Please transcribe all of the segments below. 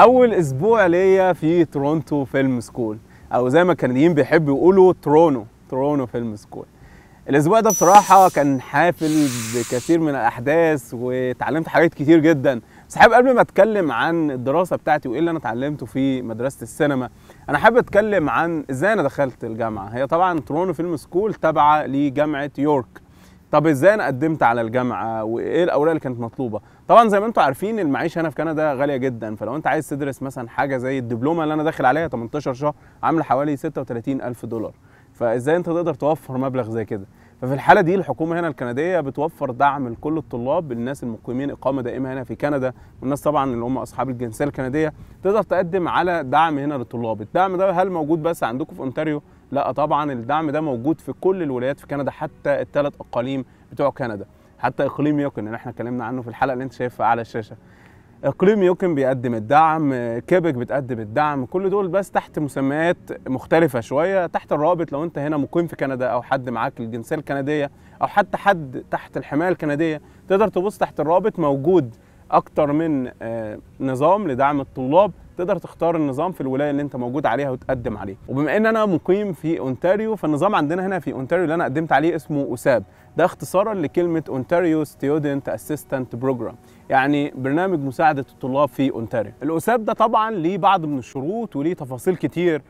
اول اسبوع ليا في تورونتو فيلم سكول او زي ما الكنديين بيحبوا يقولوا ترونو ترونو فيلم سكول الاسبوع ده بصراحه كان حافل بكثير من الاحداث وتعلمت حاجات كتير جدا بس حابب قبل ما اتكلم عن الدراسه بتاعتي وايه اللي انا اتعلمته في مدرسه السينما انا حابب اتكلم عن ازاي انا دخلت الجامعه هي طبعا تورونو فيلم سكول تابعه لجامعه يورك طب ازاي انا قدمت على الجامعه وايه الاوراق اللي كانت مطلوبه طبعا زي ما انتم عارفين المعيشه هنا في كندا غاليه جدا فلو انت عايز تدرس مثلا حاجه زي الدبلومه اللي انا داخل عليها 18 شهر عامله حوالي 36 الف دولار فازاي انت تقدر توفر مبلغ زي كده ففي الحاله دي الحكومه هنا الكنديه بتوفر دعم لكل الطلاب الناس المقيمين اقامه دائمه هنا في كندا والناس طبعا اللي هم اصحاب الجنسيه الكنديه تقدر تقدم على دعم هنا للطلاب الدعم ده هل موجود بس عندكم في اونتاريو لا طبعا الدعم ده موجود في كل الولايات في كندا حتى الثلاث اقاليم بتوع كندا حتى اقليم يوكن اللي احنا اتكلمنا عنه في الحلقه اللي انت شايفها على الشاشه اقليم يوكن بيقدم الدعم كيبك بتقدم الدعم كل دول بس تحت مسميات مختلفه شويه تحت الرابط لو انت هنا مقيم في كندا او حد معاك الجنسيه الكنديه او حتى حد تحت الحمايه الكنديه تقدر تبص تحت الرابط موجود اكتر من آه، نظام لدعم الطلاب تقدر تختار النظام في الولايه اللي انت موجود عليها وتقدم عليه وبما ان انا مقيم في اونتاريو فالنظام عندنا هنا في اونتاريو اللي انا قدمت عليه اسمه اساب ده اختصارا لكلمه اونتاريو ستيودنت اسيستنت بروجرام يعني برنامج مساعده الطلاب في اونتاريو الاساب ده طبعا ليه بعض من الشروط وليه تفاصيل كتير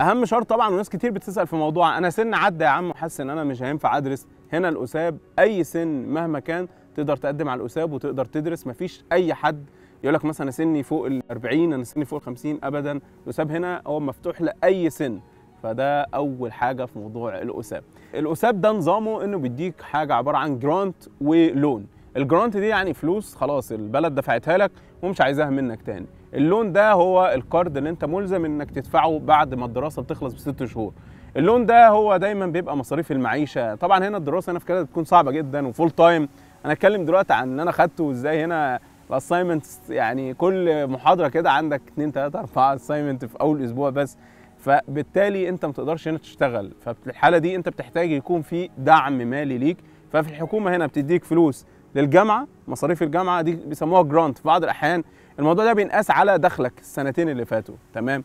اهم شرط طبعا وناس كتير بتسال في موضوع انا سن عدى يا عم وحاسس ان انا مش هينفع ادرس هنا الاساب اي سن مهما كان تقدر تقدم على الاساب وتقدر تدرس مفيش اي حد يقول لك مثلا سني فوق ال 40 انا سني فوق ال 50 ابدا الاساب هنا هو مفتوح لاي سن فده اول حاجه في موضوع الاساب الاساب ده نظامه انه بيديك حاجه عباره عن جرانت ولون الجرانت دي يعني فلوس خلاص البلد دفعتها لك ومش عايزاها منك تاني اللون ده هو القرض اللي انت ملزم انك تدفعه بعد ما الدراسه بتخلص بست شهور اللون ده هو دايما بيبقى مصاريف المعيشه طبعا هنا الدراسه هنا في كندا بتكون صعبه جدا وفول تايم انا اتكلم دلوقتي عن ان انا خدته ازاي هنا الاساينمنت يعني كل محاضره كده عندك 2 3 4 اساينمنت في اول اسبوع بس فبالتالي انت ما تقدرش هنا تشتغل ففي الحاله دي انت بتحتاج يكون في دعم مالي ليك ففي الحكومه هنا بتديك فلوس للجامعه مصاريف الجامعه دي بيسموها جرانت في بعض الاحيان الموضوع ده بينقاس على دخلك السنتين اللي فاتوا تمام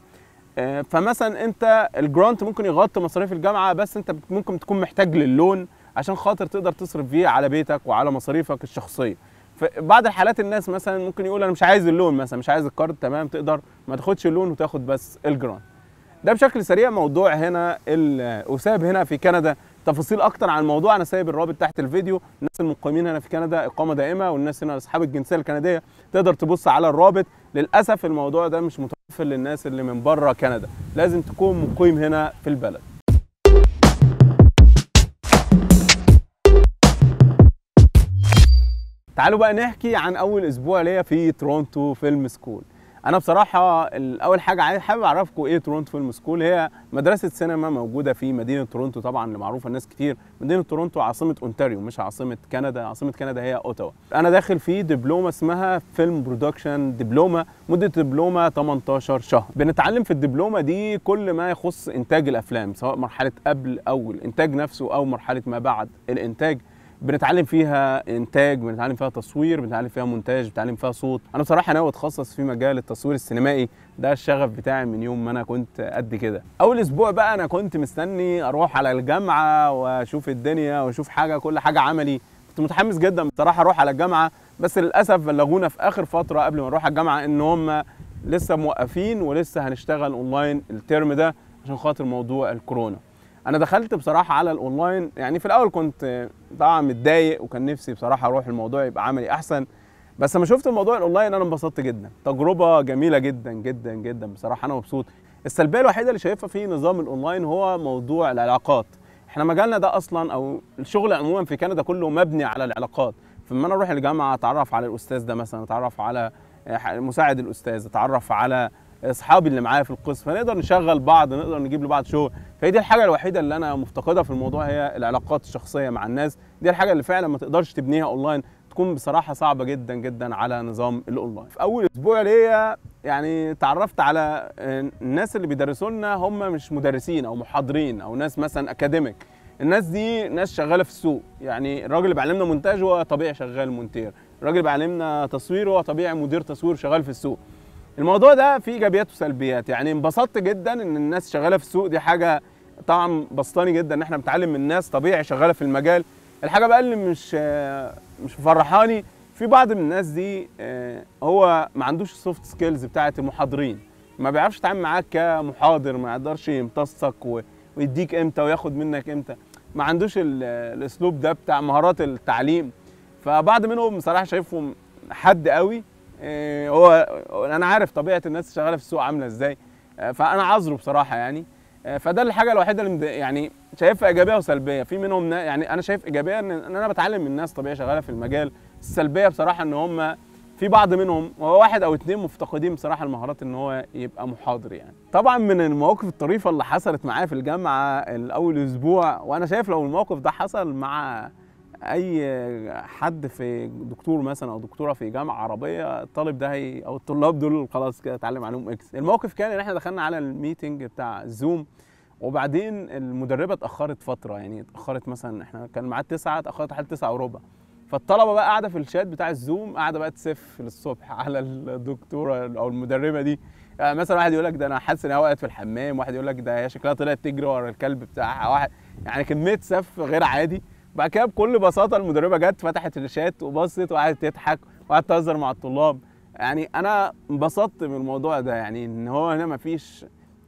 آه، فمثلا انت الجرانت ممكن يغطي مصاريف الجامعه بس انت ممكن تكون محتاج للون عشان خاطر تقدر تصرف بيه على بيتك وعلى مصاريفك الشخصيه بعض الحالات الناس مثلا ممكن يقول انا مش عايز اللون مثلا مش عايز الكارد تمام تقدر ما تاخدش اللون وتاخد بس الجران ده بشكل سريع موضوع هنا وساب هنا في كندا تفاصيل اكتر عن الموضوع انا سايب الرابط تحت الفيديو الناس المقيمين هنا في كندا اقامه دائمه والناس هنا اصحاب الجنسيه الكنديه تقدر تبص على الرابط للاسف الموضوع ده مش متوفر للناس اللي من بره كندا لازم تكون مقيم هنا في البلد تعالوا بقى نحكي عن اول اسبوع ليا في تورونتو فيلم سكول انا بصراحه اول حاجه حابب اعرفكم ايه تورونتو فيلم سكول هي مدرسه سينما موجوده في مدينه تورونتو طبعا اللي معروفه الناس كتير مدينه تورونتو عاصمه اونتاريو مش عاصمه كندا عاصمه كندا هي اوتاوا انا داخل في دبلومه اسمها فيلم برودكشن دبلومه مده دبلومه 18 شهر بنتعلم في الدبلومه دي كل ما يخص انتاج الافلام سواء مرحله قبل او الانتاج نفسه او مرحله ما بعد الانتاج بنتعلم فيها انتاج بنتعلم فيها تصوير بنتعلم فيها مونتاج بنتعلم فيها صوت انا بصراحه ناوي اتخصص في مجال التصوير السينمائي ده الشغف بتاعي من يوم ما انا كنت قد كده اول اسبوع بقى انا كنت مستني اروح على الجامعه واشوف الدنيا واشوف حاجه كل حاجه عملي كنت متحمس جدا بصراحه اروح على الجامعه بس للاسف بلغونا في اخر فتره قبل ما نروح على الجامعه ان هم لسه موقفين ولسه هنشتغل اونلاين الترم ده عشان خاطر موضوع الكورونا انا دخلت بصراحه على الاونلاين يعني في الاول كنت طبعا متضايق وكان نفسي بصراحه اروح الموضوع يبقى عملي احسن بس لما شفت الموضوع الاونلاين انا انبسطت جدا تجربه جميله جدا جدا جدا بصراحه انا مبسوط السلبيه الوحيده اللي شايفها في نظام الاونلاين هو موضوع العلاقات احنا مجالنا ده اصلا او الشغل عموما في كندا كله مبني على العلاقات فلما انا اروح الجامعه اتعرف على الاستاذ ده مثلا اتعرف على مساعد الاستاذ اتعرف على اصحابي اللي معايا في القسم فنقدر نشغل بعض نقدر نجيب لبعض شغل فهي دي الحاجه الوحيده اللي انا مفتقدها في الموضوع هي العلاقات الشخصيه مع الناس دي الحاجه اللي فعلا ما تقدرش تبنيها اونلاين تكون بصراحه صعبه جدا جدا على نظام الاونلاين في اول اسبوع ليا يعني تعرفت على آه، الناس اللي بيدرسوا لنا هم مش مدرسين او محاضرين او ناس مثلا اكاديميك الناس دي ناس شغاله في السوق يعني الراجل اللي بيعلمنا مونتاج هو طبيعي شغال مونتير الراجل اللي بيعلمنا تصوير هو طبيعي مدير تصوير شغال في السوق الموضوع ده فيه ايجابيات وسلبيات يعني انبسطت جدا ان الناس شغاله في السوق دي حاجه طعم بسطاني جدا ان احنا بنتعلم من ناس طبيعي شغاله في المجال الحاجه بقى اللي مش مش مفرحاني في بعض من الناس دي آه، هو ما عندوش السوفت سكيلز بتاعه المحاضرين ما بيعرفش يتعامل معاك كمحاضر ما يقدرش يمتصك ويديك امتى وياخد منك امتى ما عندوش الاسلوب ده بتاع مهارات التعليم فبعض منهم بصراحه شايفهم حد قوي إيه، هو انا عارف طبيعه الناس اللي شغاله في السوق عامله ازاي آه، فانا عذره بصراحه يعني آه، فده الحاجه الوحيده اللي يعني شايفها ايجابيه وسلبيه في منهم يعني انا شايف ايجابيه ان انا بتعلم من الناس طبيعه شغاله في المجال السلبيه بصراحه ان هم في بعض منهم هو واحد او اتنين مفتقدين بصراحه المهارات ان هو يبقى محاضر يعني طبعا من المواقف الطريفه اللي حصلت معايا في الجامعه الاول اسبوع وانا شايف لو الموقف ده حصل مع اي حد في دكتور مثلا او دكتوره في جامعه عربيه الطالب ده هي او الطلاب دول خلاص كده اتعلم علوم اكس الموقف كان ان احنا دخلنا على الميتنج بتاع زوم وبعدين المدربه اتاخرت فتره يعني اتاخرت مثلا احنا كان معاد 9 اتاخرت لحد 9 وربع فالطلبه بقى قاعده في الشات بتاع الزوم قاعده بقى تسف للصبح على الدكتوره او المدربه دي يعني مثلا واحد يقول لك ده انا حاسس انها وقعت في الحمام واحد يقول لك ده هي شكلها طلعت تجري ورا الكلب بتاعها واحد يعني كميه سف غير عادي بعد كده بكل بساطه المدربه جت فتحت الشات وبصت وقعدت تضحك وقعدت تهزر مع الطلاب يعني انا انبسطت من الموضوع ده يعني ان هو هنا مفيش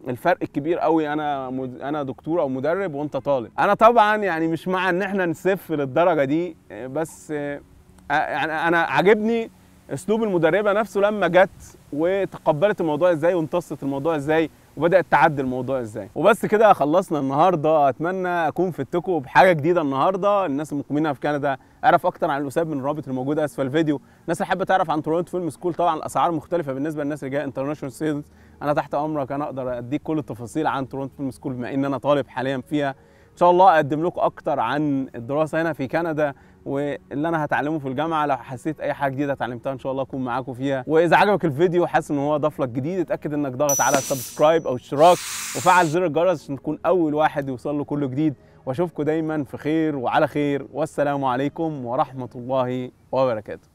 الفرق الكبير قوي انا مد... انا دكتور او مدرب وانت طالب انا طبعا يعني مش مع ان احنا نسف للدرجه دي بس يعني انا عاجبني اسلوب المدربه نفسه لما جت وتقبلت الموضوع ازاي وامتصت الموضوع ازاي وبدات تعدي الموضوع ازاي وبس كده خلصنا النهارده اتمنى اكون فدتكم بحاجه جديده النهارده الناس المقيمين في كندا اعرف اكتر عن الاسباب من الرابط الموجود اسفل الفيديو الناس اللي حابه تعرف عن تورنتو فيلم سكول طبعا الاسعار مختلفه بالنسبه للناس اللي جايه انترناشونال ستودنت انا تحت امرك انا اقدر اديك كل التفاصيل عن تورنتو فيلم سكول بما ان انا طالب حاليا فيها ان شاء الله اقدم لكم اكتر عن الدراسه هنا في كندا واللي انا هتعلمه في الجامعه لو حسيت اي حاجه جديده اتعلمتها ان شاء الله اكون معاكم فيها واذا عجبك الفيديو وحاسس ان هو ضاف لك جديد اتاكد انك ضغط على سبسكرايب او اشتراك وفعل زر الجرس عشان تكون اول واحد يوصل له كل جديد واشوفكم دايما في خير وعلى خير والسلام عليكم ورحمه الله وبركاته